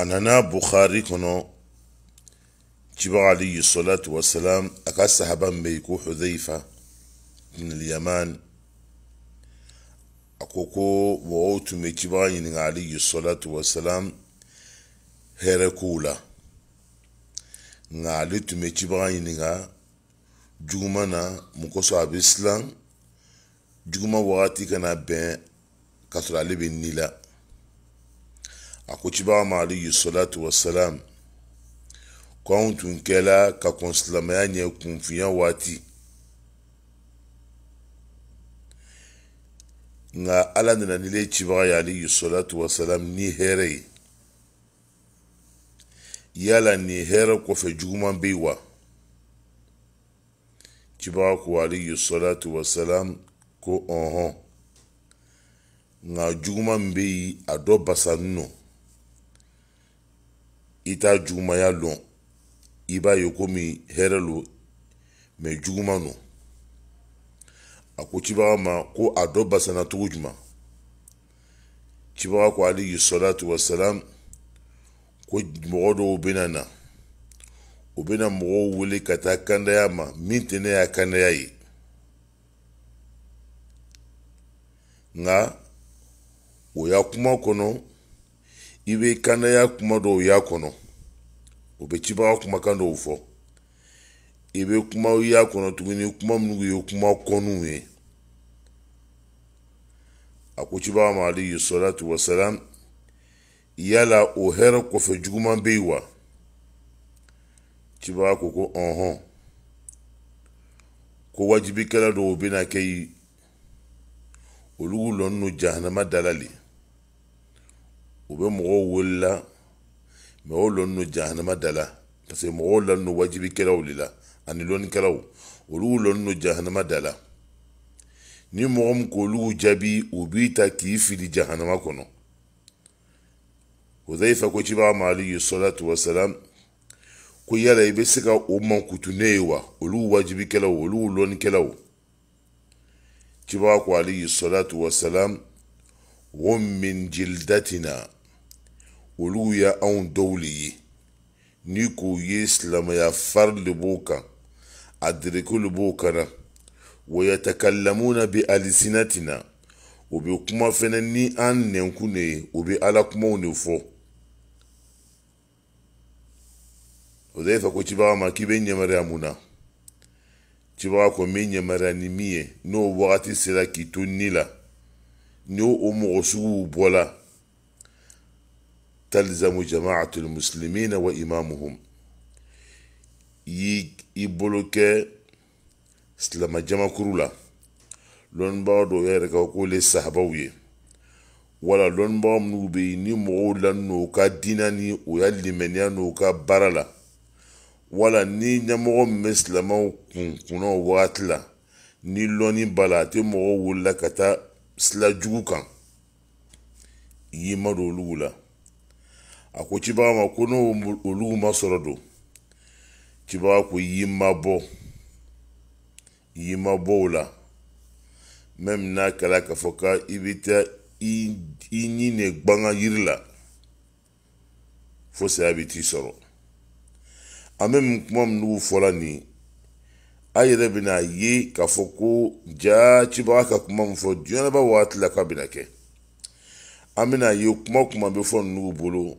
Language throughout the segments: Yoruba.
a nana bukhari kɔnɔ cibaga alayhi salatu wasalam a ka sahaba min bɛ yen ko hudhaifa bin al-yaman a ko ko mɔgɔw tun bɛ cibaga ɲininka alayhi salatu wasalam hɛrɛ kow la nka ale tun bɛ cibaga ɲininka juguman na mun kosɔn a bɛ silan juguman wagati kana bɛn ka sɔrɔ ale bɛ ni la a akokyibawa alayhi salatu salam kwan tun kela ka kɔnsilamaya kun kunfinya waati nka ala nana ni le cibaga ye alayhi salatu salam ni hɛrɛ ye yala ni hɛrɛ kɔfɛ juguman bɛ yen wa cibaga ko alayhi salatu salam ko ɔnhɔn nka juguman bɛ yen a dɔ basa no. i t'a jugumaya lɔn i b'a ye komi hɛrɛ lo mɛ juguman don a ko cibaga ma ko a dɔ basana cogo juman cibaga ko alayhi salatu wasalam ko mɔgɔ dɔw bena na u bena mɔgɔw wele ka taa kandaya ma min tɛ ne y'a kandaya ye nka o y'a kuma kɔnɔ i bɛ kanaya kuma dɔw y'a kɔnɔ o bɛ cibaga kumakan dɔw fɔ i bɛ kuma y'a kɔnɔ tuguni kuma minnu ye kuma kɔnunw ye a ko cibaga ma ale salatu wasalam yala o hɛrɛ kɔfɛ juguman bɛ yen wa cibaga ko ko ɔnhɔn ko wajibikɛla dɔw bɛna kɛ yen olu lɔnnen don jahanama dala le u bɛ mɔgɔw wolola mɛ o lɔnnen don jahanama da parce que mɔgɔw lɔnnen don wajibikɛlaw de la ani lɔnnikɛlaw olu lɔnnen don jahanama da ni mɔgɔ min k'olu jaabi u b'i ta k'i fili jahanama kɔnɔ hudhaifa ko cibaga ma alayhi salatu wasalam ko yala i bɛ se ka o mankutu ne ye wa olu wajibikɛlaw olu lɔnnikɛlaw cibaga ko alayhi salatu wasalam hum min jildatina olu ye anw dɔw le ye ni k'o ye silamɛya fari le b'o kan a dereke le b'o kan na wa yatakalamuna bi alisinatina o bɛ kuma fɛnɛ ni an nɛnkun ne ye o bɛ ala kumaw de fɔ o de fɛ ko cibaga ma k'i bɛ ɲɛmɛrɛya mun na cibaga ko n bɛ ɲɛmɛrɛya ni min ye n'o wagati sera k'i to ni la ni o mɔgɔ suguw bɔla تلزم جماعة المسلمين وإمامهم يبولك سلام جما كرولا لون باودو يركا كولي صحابوي wala lɔnnibaga minnu bɛ yen ni mɔgɔw laninna u ka diinɛ ni u y'a limaniya n'u ka baara la wala ni ɲɛmɔgɔ min bɛ silamɛw kun kunna o wagati la ni lɔnni b'a la a tɛ mɔgɔw wulila ka taa sira jugu kan i y'i madon olu la a ko cibaga ma ko n'o olu ma sɔrɔ don cibaga ko yi ma bɔ yi ma bɔ o la mɛmi n'a kɛra k'a fɔ ka i bɛ taa i ɲi ne gbanga yiri la fo saya bɛ t'i sɔrɔ a mɛmi kuma min n'u fɔra nin a yɛrɛ bɛna ye k'a fɔ ko jaa cibaga ka kuma min fɔ diɲɛlaba waati la k'a bɛna kɛ an bɛna ye kuma kuma bɛ fɔ ninnu bolo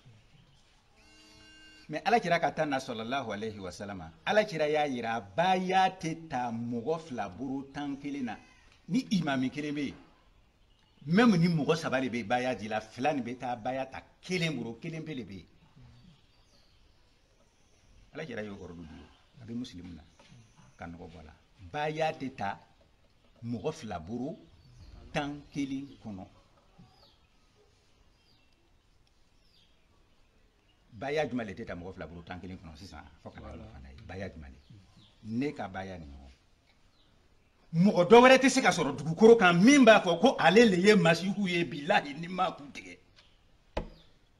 mɛ alakira ka taa na sɔlɔlahu alayhi wa salama alakira y'a yira a ba y'a tɛ ta mɔgɔ fila boro tan kelen na ni imami kelen bɛ yen mɛmu ni mɔgɔ saba de bɛ yen ba y'a di la fila nin bɛ taa ba y'a ta kelen boro kelen pe de bɛ yen alakira y'o kɔrɔ dugu a bɛ muslimu na ka nɔgɔ bɔ a la ba tɛ ta mɔgɔ fila boro tan kelen kɔnɔ. baya jumɛn de tɛ ta mɔgɔ fila bolo tan kelen kɔnɔ sisan fo ka na fana ye baya jumɛn ne ka baya nin mɔgɔ dɔ wɛrɛ tɛ se ka sɔrɔ dugukoro kan min b'a fɔ ko ale le ye masihu ye bilahi ni ma k'u tigɛ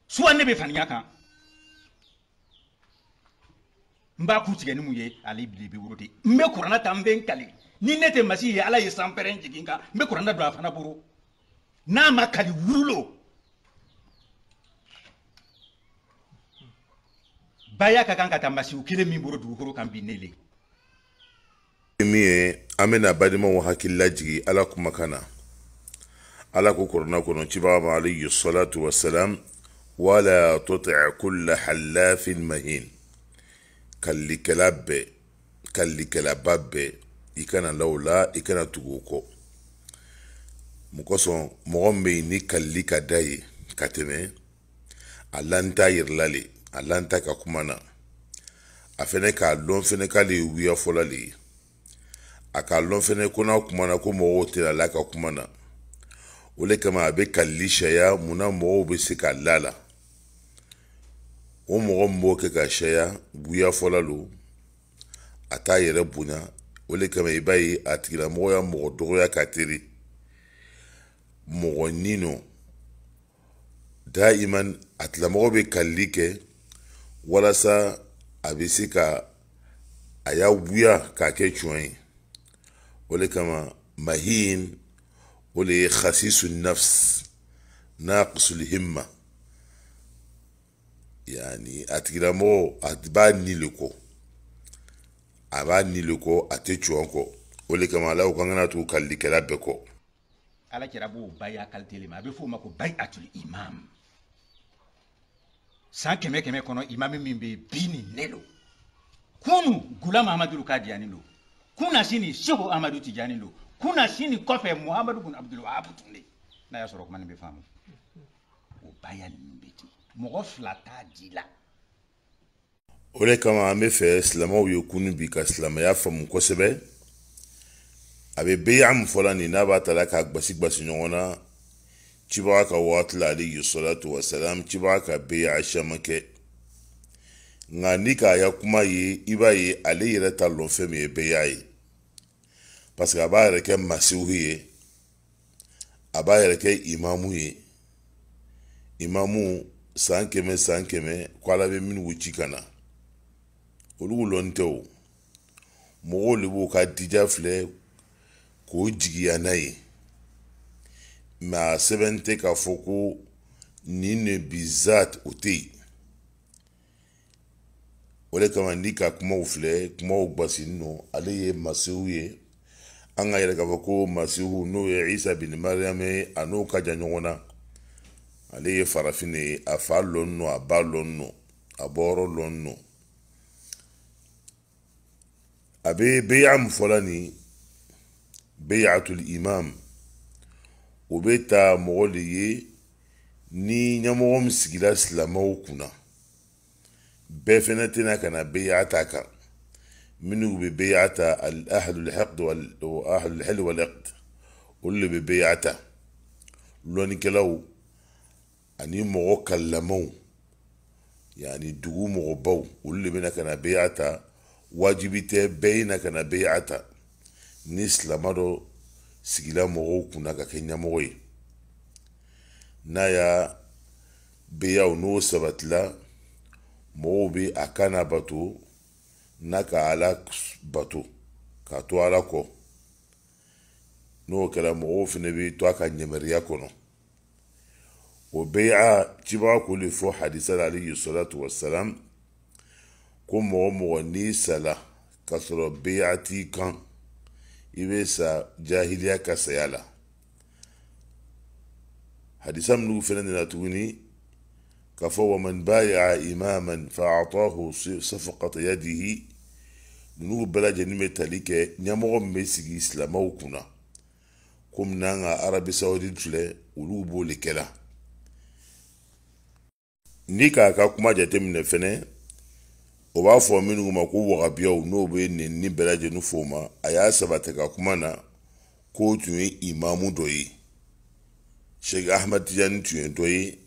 suwa ne bɛ faniya kan n b'a k'u tigɛ ni mun ye ale bi bɛ woro de n bɛ kuranna ta n bɛ n kali ni ne tɛ masihi ye ala ye sanpɛrɛn jigin kan n bɛ kuranna don a fana bolo n'a ma kali wurulo baya ka kan ka tamasiw kelen min bolo dugukolo kan bi nele min ye an bɛna balimaw hakili lajigi ala kumakan na ala ko kɔrɔna kɔnɔ cibaga alayhi salatu wasalam wala tuti' kulla halafin mahin kallikɛla bɛɛ kallikɛlaba bɛɛ i kana la o la i kana tugu o kɔ mun kosɔn mɔgɔ min bɛ yen ni kalili ka da ye ka tɛmɛ a lani t'a yɛrɛ la le a lanta ka kuma na a fɛnɛ k'a lɔn fɛnɛ k'ale ye wuya fɔlɔ le ye a k'a lɔn fɛnɛ ko n'a kuma na ko mɔgɔw tɛ ale ka kuma na o le kama a bɛ kalili sariya munna mɔgɔw bɛ se ka la la o mɔgɔ min b'o kɛ ka sariya wuya fɔlɔ lo a t'a yɛrɛ bonya o le kama i b'a ye a tigilamɔgɔ y'a mɔgɔ dɔgɔya ka teri mɔgɔ nino daiman a tigilamɔgɔ bɛ kalili kɛ walasa a bɛ se ka a y'a wuya k'a kɛ tiɲɛ ye o de kama mahin o de ye khasisu nafs naqisul himma yani a tigilamɔgɔ a b'a ni le kɔ a b'a ni le kɔ a tɛ tiɲɛ kɔ o de kama alaw kan kana to kalilikɛla bɛɛ kɔ ala kɛra b'o baya kalite le ma a bɛ f'o ma ko bayatul imam san kɛmɛ kɛmɛ kɔnɔ imami min bɛ yen bi nin ne lo kunu gula mahamadu kadiyani lo kunna sini seko amadu tijani lo kunna sini kɔfɛ muhamadu kun abudul wahab tun de n'a y'a sɔrɔ kuma nin bɛ faamu o baya ninnu bɛ di mɔgɔ fila t'a di la. o de kama an bɛ fɛ silamɛw ye kunu bi ka silamɛya faamu kosɛbɛ a bɛ beya min fɔla nin n'a b'a ta la k'a gbasi gbasi ɲɔgɔn na cibaka watila alayhi salatu wasalam cibaka bɛ a caman kɛ nka ni k'a ya kuma ye i b'a ye ale yɛrɛ ta lɔn fɛn min ye bɛɛ y'a ye parce que a b'a yɛrɛ kɛ masihu ye a b'a yɛrɛ kɛ imamu ye imamu san kɛmɛ san kɛmɛ ko bɛ minnu ci ka na olu lɔn tɛ o mɔgɔw de b'u ka dija filɛ k'o jigiya n'a ye a sɛbɛn tɛ k'a fɔ ko nin ne bizat o tɛ yen o de kama ni ka kumaw filɛ kumaw basinin no ale ye masihu ye an ka yɛrɛ k'a fɔ ko masihu n'o ye isa bin mariyamu ye a n'o ka jan ɲɔgɔn na ale ye farafin de ye a fa lɔnni no a ba lɔnni no a bɔyɔrɔ lɔnni no a bɛ beya min fɔla nin beyatul imam o bɛ ta mɔgɔ de ye ni ɲɛmɔgɔ min sigira silamɛw kunna bɛɛ fɛnɛ tɛna ka na bɛyata kan minnu bɛ bɛyata ahlulhaqd ahlulhal walaqd olu de bɛ bɛyata lɔnnikɛlaw ani mɔgɔ kalamaw yani dugu mɔgɔbaw olu de bɛna ka na bɛyata wajibi tɛ bɛɛ na ka na bɛyata ni silama dɔ sigila mɔgɔw kunna ka kɛ ɲɛmɔgɔ ye n'a y'a beyaw n'o sabatila mɔgɔw bɛ a kan n'a bato n'a ka ala bato k'a to ala kɔ n'o kɛra mɔgɔw fana bɛ to a ka ɲɛmɛriya kɔnɔ o beya cibaga ko le fɔ hadisa la alayhi salatu wasalam ko mɔgɔ mɔgɔ n'i sala k'a sɔrɔ beya t'i kan i jahiliya ka saya la hadisa minugu fana nana tuguni k'a fɔ man baya imaman fa atahu safakata yadihi bɛɛ lajɛlen bɛ tali kɛ ɲɛmɔgɔ min bɛ sigi silamaw kunna komi n'an ka arabi saudi filɛ olu b'o le kɛla ni k'a ka kuma jateminɛ fɛnɛ o b'a fɔ minnu ma ko wagabiyaw n'o bɛ n'i bɛɛ lajɛlen fɔ o ma a y'a sabati ka kuma na k'o tun ye imamu dɔ ye sheikh ahmed tijani tun ye dɔ ye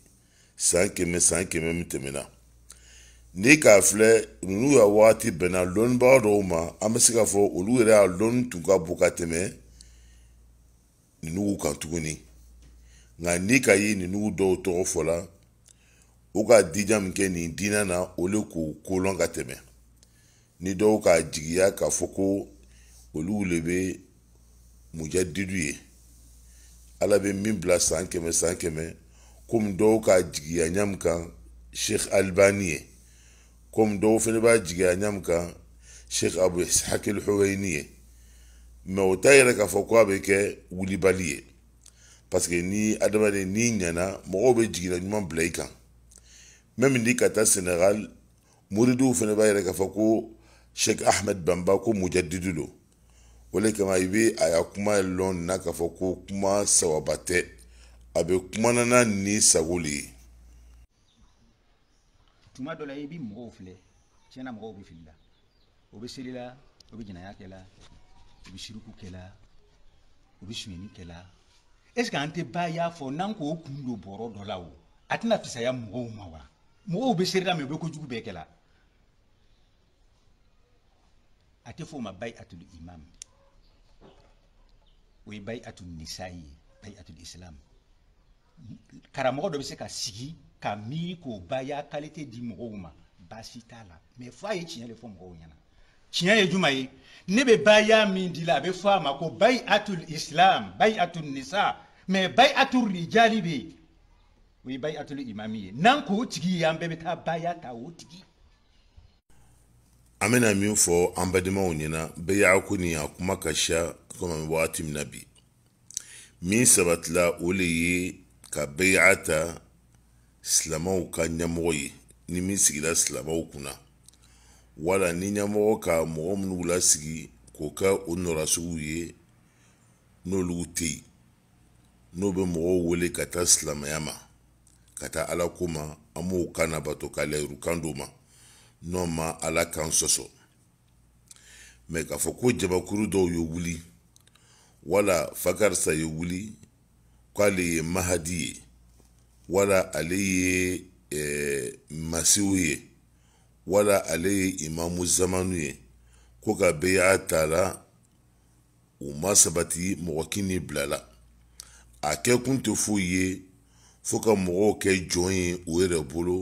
san kɛmɛ san kɛmɛ min tɛmɛna ni k'a filɛ ninnu ka waati bɛnna lɔnnibaga dɔw ma an bɛ se ka fɔ olu yɛrɛ a lɔnni tun ka bon ka tɛmɛ ninnu kan tuguni nka ni ka ye ninnu dɔw tɔgɔ fɔ la u ka dija min kɛ nin diina na olu k'u kolɔn ka tɛmɛ ni dɔw k'a jigiya k'a fɔ ko olu le bɛ mujadidu ye ala bɛ min bila san kɛmɛ san kɛmɛ komi dɔw k'a jigiya ɲamu kan sheikh albani ye komi dɔw fana b'a jigiya ɲamu kan sheikh abu hakil huwaini ye mɛ o t'a yɛrɛ k'a fɔ ko a bɛ kɛ wulibali ye parce que ni adamaden n'i ɲana mɔgɔw bɛ jigila ɲuman bila i kan même ni ka taa senegal muridiw fana b'a yɛrɛ k'a fɔ ko shek ahmed banba ko mujadidu lo o le kama i be a ya kuma lɔn na k'a fɔ ko kuma sawaba tɛ a be kumanana ni sago le ye. tuma dɔ la i bɛ mɔgɔw filɛ tiɲɛna mɔgɔw bɛ fili o bɛ seli o bɛ jɛnɛya kɛ o bɛ suruku kɛ o bɛ sonyani kɛ est ce que an tɛ ba y'a fɔ n'an k'o kun don bɔrɔ dɔ la o a tɛna fisaya mɔgɔw ma wa mɔgɔw bɛ seereda min u bɛ kojugu bɛɛ kɛla a tɛ fɔ o ma bayi imam o ye bayi atul ye bayi islam karamɔgɔ dɔ bɛ se ka sigi ka miiri k'o baya kalite di mɔgɔw ma baasi t'a la mɛ ye tiɲɛ de fɔ mɔgɔw ɲɛna tiɲɛ ye juma ye ne bɛ baya min di la a bɛ fɔ a ma ko bayi islam nisa mɛ rijali bɛ yen o ye bayi atul imami ye n'an k'o tigi ye an bɛɛ bɛ taa baya ta o tigi an bɛna min fɔ an balimaw ɲɛna bɛɛ y'a ko nin a kuma ka siya komi wagati min na bi min sabatila o le ye ka bɛɛ ta silamɛw ka ɲɛmɔgɔ ye ni min sigira silamɛw kunna wala ni ɲɛmɔgɔ ka mɔgɔ minnu lasigi k'o kɛ o nɔrasuguw ye n'olu tɛ yen n'o bɛ mɔgɔw wele ka taa silamɛya ma ka taa ala ko ma an b'o kan nabato k'a layiru kan d'o ma n'o ma ala kan sɔsɔ mɛ k'a fɔ ko jabakuru dɔw ye wuli wala fakarisa ye wuli k'ale ye mahadi ye wala ale ye eh, masihu ye wala ale ye imamu zamanu ye ko ka beya t'a la u ma sabati mɔgɔ kini bilala a kɛ kun tɛ foyi ye fo ka mɔgɔw kɛ jɔn ye u yɛrɛ bolo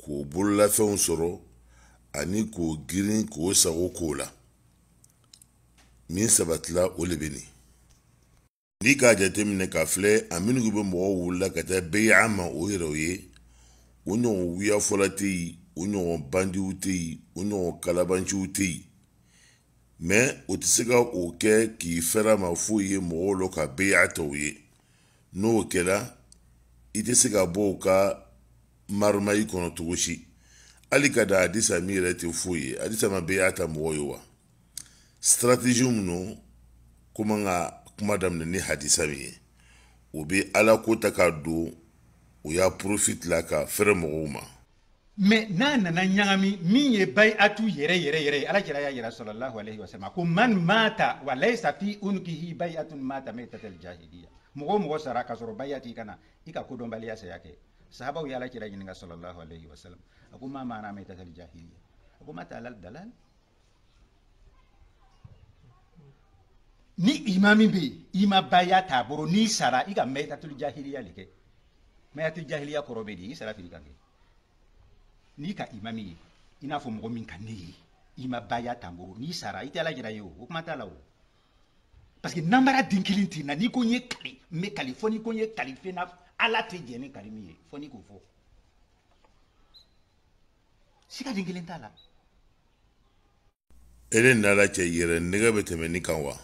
k'o bololafɛnw sɔrɔ ani k'o girin k'o sago k'o la min sabatila o le bɛ nin n'i k'a jateminɛ k'a filɛ a minnu bɛ mɔgɔw wulila ka taa bɛɛ y'a ma o yɛrɛw ye o ɲɔgɔn wuya fɔlɔ tɛ yen o ɲɔgɔn bandiw tɛ yen o ɲɔgɔn kalabanciw tɛ yen mɛ o tɛ se ka o kɛ k'i fɛrɛ ma foyi ye mɔgɔw la ka bɛɛ y'a tɔw ye n'o kɛra ite tɛ se ka bɔ u ka marumayi kɔnɔ cogo si hali ka da hadisa min yɛrɛ tɛ foyi ye hadisa ma bɛɛ y'a ta mɔgɔ ye wa stratégie min no ko man ka kuma daminɛ ni hadisa min ye o bɛ ala ko ta k'a don o y'a profit la ka fɛrɛ mɔgɔw ma. mɛ n'a nana ɲagami min ye bayatu yɛrɛ yɛrɛ yɛrɛ ye ala kira y'a yira sɔlɔlahu alayhi wa sallam ko man maata wa laisa fi unkihi bayatun maata mɛ tatal jahiliya mɔgɔ mɔgɔ sara ka sɔrɔ baya t'i kana i ka kodɔnbaliya saya kɛ sahabaw y'ala kira ɲininka sallallahu alaihi wasallam a ko ma maana ma itakal jahiliya a ko ma ta'ala dalal ni imami be yen i baya t'a boro n'i sara i ka mayitatul jahiliya le kɛ mayatul jahiliya kɔrɔ be di i sara fili ka kɛ n'i ka imami ye i n'a fɔ mɔgɔ min ka ne ye i baya t'a boro n'i sara i tɛ ala jira ye o o kuma t'a la o parce que n'an bɔra den kelen ten na n'i ko n ye kali n bɛ kali fo n'i ko n ye kali fɛn na ala tɛ jɛn ni kali min ye fo n'i k'o fɔ siga den kelen t'a la. e de nana cɛ yɛrɛ nɛgɛ bɛ tɛmɛ nin kan wa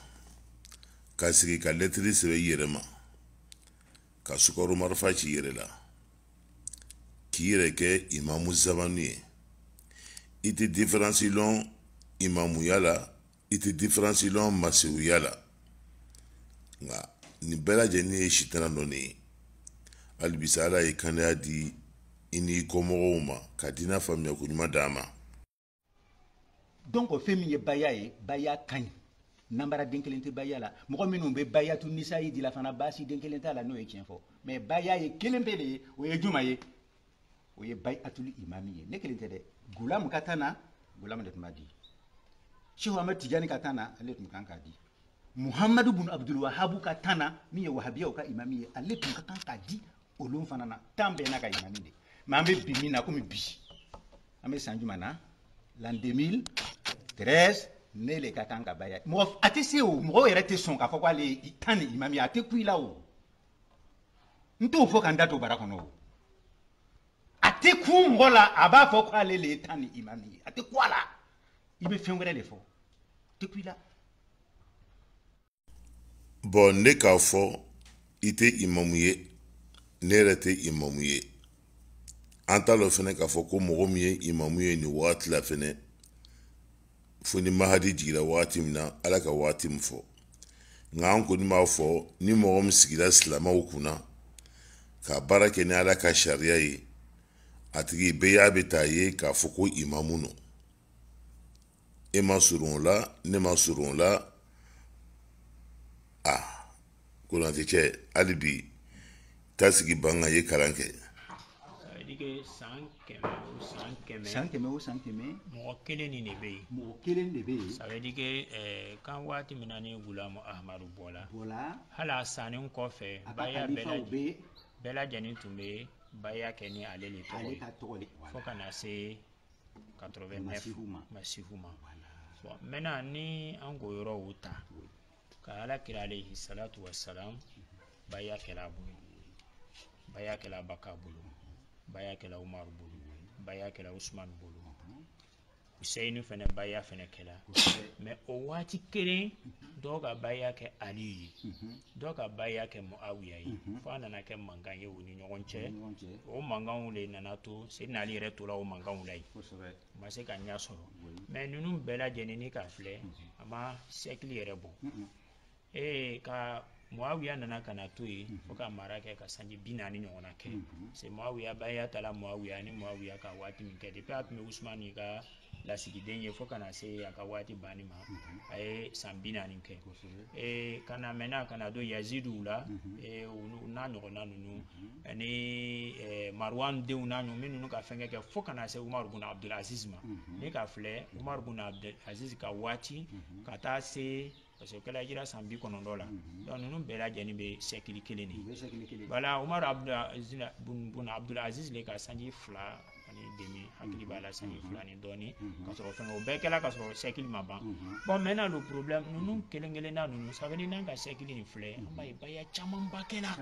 ka sigi ka lɛtiri sɛbɛn i yɛrɛ ma ka sukaro marifa ci i yɛrɛ la k'i yɛrɛ kɛ imamu zabanu ye i tɛ diferansi lɔn imamuya la i tɛ diferansi lɔn masiwuya la nka nin bɛɛ lajɛlen ye sitana dɔ de ye hali ala ye kandaya di i n'i kɔmɔgɔw ma ka diinɛ faamuya ko ɲuman d'a ma. donc fɛn min ye baya ye baya ka ɲi nanbara den kelen tɛ baya la mɔgɔ minnu bɛ baya tu nisayi e di la fana baasi den kelen t'a la n'o ye tiɲɛ fɔ mɛ baya ye kelen pe de ye o ye juma ye o ye bayi atuli imami ye ne kelen tɛ dɛ gulamu ka tan na gulamu de tun b'a di sehu amadu tijani ka tan na ale tun kan k'a di muhamadu bunu abdulwahabu ka tana min ye wahabiyaw ka imami ye ale tun ka kan ka di olu fana na tan bɛɛ n'a ka imami de ma an bɛ bi min na komi bi an bɛ san jumɛn na l'an 2013 ne le ka kan ka baya mɔgɔ a tɛ se o mɔgɔ yɛrɛ tɛ sɔn k'a fɔ k'ale ye tan ni imami ye a tɛ ku i la o n t'o fɔ ka n da to bara kɔnɔ o a tɛ ku mɔgɔ la a b'a fɔ k'ale le ye tan ni imami ye a tɛ ku a la i bɛ fɛn wɛrɛ de fɔ tɛ ku i la. ne k'a fɔ i tɛ imamu ye ne yɛrɛ tɛ imamu ye an t'a lɔ fɛnɛ k'a fɔ ko mɔgɔ min ye imamu ye nin wagati la fɛnɛ fo ni mahadi jigira wagati min na ala ka wagati min fɔ nka an kɔni b'a fɔ ni mɔgɔ min sigira silamaw kunna ka baara kɛ ni ala ka sariya ye a tigi bɛɛ y'a bɛ taa ye k'a fɔ ko imamu nɔ e ma surun o la ne ma surun o la a ah, kuranti cɛ hali bi tasigi banga ye kalan kɛ san kɛmɛ o san kɛmɛ mɔgɔ kelen ni de bɛ yen mɔgɔ kelen de bɛ yen sabadike ɛɛ eh, kan waati min na ni gulamu ahamadu bɔla bɔla hali a sannen kɔfɛ baya bɛɛ lajɛlen tun bɛ baya kɛ ni ale de tɔgɔ ye fo ka na se 89 masifu ma bon maintenant ni an k'o yɔrɔw ta ka alakira alayhi salatu wassalam baya kɛla bolo baya kɛla baka bolo baya kɛla umaru bolo baya kɛla usmanu bolo husɛyinu fɛnɛ baya fɛnɛ kɛla mɛ o waati kelen dɔw ka baya kɛ ali ye dɔw ka baya kɛ muawiya ye fɔ a nana kɛ mankan ye o ni ɲɔgɔn cɛ o mankanw le nana to sedina ali yɛrɛ tola o mankanw la ye ma se ka ɲa sɔrɔ mɛ ninnu bɛɛ lajɛlen ni k'a filɛ a ma sɛkili yɛrɛ bɔ ee ka muawiya nana kana na to yen fo ka mara kɛ ka sanji binani naani ɲɔgɔnna kɛ se muawiya baya tala muawiya ni muawiya ka waati min kɛ depuis a tun bɛ usumani ka lasigiden ye fo ka se a ka waati banni ma a ye san bi kɛ ee ka na mɛnna ka la u n'a ɲɔgɔnna nunu ani marwan denw n'a ɲɔgɔn minnu ka fɛnkɛ kɛ fo ka na se mhm. e, mhm. e, mhm. e, umaru bun abdulaziz ma ne ka filɛ umaru bun abdulaziz ka waati ka taa se parce que o kɛla hijira san bi kɔnɔntɔ la donc ninnu bɛɛ lajɛlen bɛ sɛkili kelen de voilà umaru bun abdul le ka sanji fila ani demi hakili b'a la sanji fila ni dɔɔni ka sɔrɔ fɛngɛ o bɛɛ kɛla ka sɔrɔ sɛkili ma ban bon maintenant le problème ninnu kelen kelen na ninnu ça veut dire n'an ka sɛkili nin filɛ an b'a ye baya camanba kɛla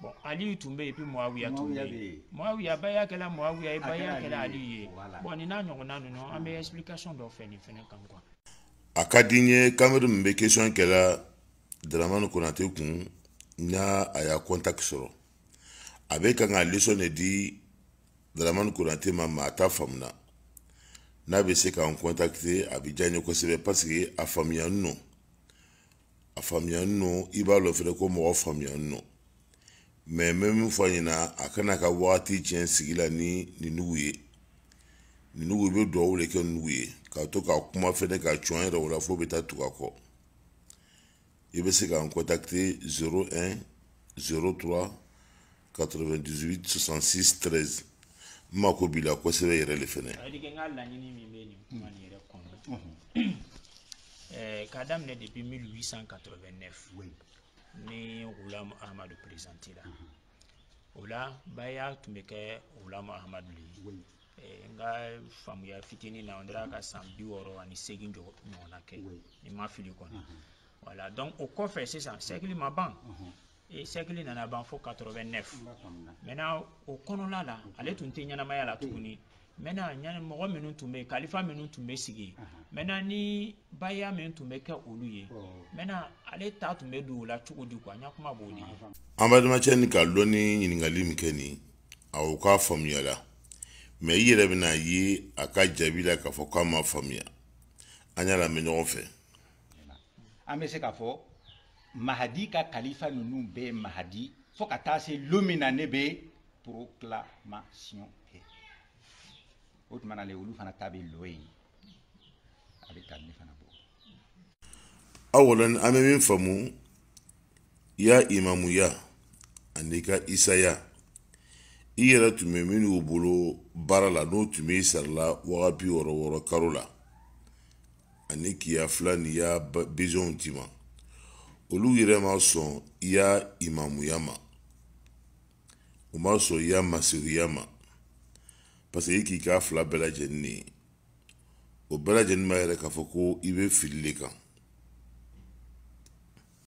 bon ali tun bɛ yen puis muawiya tun bɛ yen muawiya baya kɛla muawiya ye baya kɛla ali ye bon nin n'a ɲɔgɔnna ninnu an bɛ explication dɔ fɛ nin fɛnɛ kan quoi a ka di n ye kameri min bɛ question kɛla daramani konate kun n'a a y'a contact sɔrɔ a bɛ kan ka leçon de di daramani konate ma mɛ a t'a faamuna n'a bɛ se k'an contacter a bɛ diya n ye kosɛbɛ parce que a faamuya n nɔ a faamuya n nɔ i b'a dɔn fɛnɛ ko mɔgɔ faamuya n nɔ mɛ n bɛ min fɔ a ɲɛna a kana ka wagati tiɲɛ sigi la ni ninnugu ye ninnugu i bɛ dugawu de kɛ ninnugu ye ka to ka kuma fɛnɛ ka cɔn yɛrɛ o la fo bɛ taa tuga kɔ i bɛ se k'an kɔntakte 01 03 98 66 13 n mako b'i la kosɛbɛ yɛrɛ le fɛnɛ k'a daminɛ depuis 1889 ni gulam ahamadu présenté. la o la baya tun bɛ kɛ gulam ahamadu le ye Eh, n ka faamuya fitini na n ka san bi wɔɔrɔ ani segin seegin ɲɔgɔnna kɛ ni ma fili kɔni wala mhm. donc o kɔfɛ sisan sɛgili ma ban mhm. sɛgili nana ban fo 89 maintenant o kɔnɔna la ale tun tɛ ɲɛnamaya la tuguni maintenant ɲani mɔgɔ minnu tun bɛ kalifa minnu tun bɛ sigi mhm. maintenant ni baya min tun bɛ kɛ olu ye oh. maintenant ale ta tun bɛ don o la cogo di quoi n ya kuma b'o de ye an balimacɛ ni ka lɔnni ɲininkali min kɛ nin aw k'a la. mɛ i yɛrɛ bɛna ye a ka jaabi la k'a fɔ k'a ma faamuya an y'a lamɛn ɲɔgɔn fɛ. an bɛ se k'a fɔ mahadi ka kalifa ninnu bɛɛ ye mahadi fo ka taa se lon min na ne bɛ proclamation kɛ o tuma na le olu fana ta bɛ lo ye a bɛ taa ne fana bɔ. aw wala an bɛ min faamu ya imamuya ani ka isaya. i yɛrɛ tun bɛ minnu bolo baara la n'o tun b'i sarala waga bi wɔɔrɔ karo la ani kiya fila ni y'a bizɔnw tima ma olu yɛrɛ ma sɔn i y'a imamuya ma u ma sɔn i y'a masigiya ma parce i k'i k'a fila bɛɛ lajɛlen de ye o bɛɛ lajɛlen b'a yɛrɛ k'a fɔ ko i be fili le kan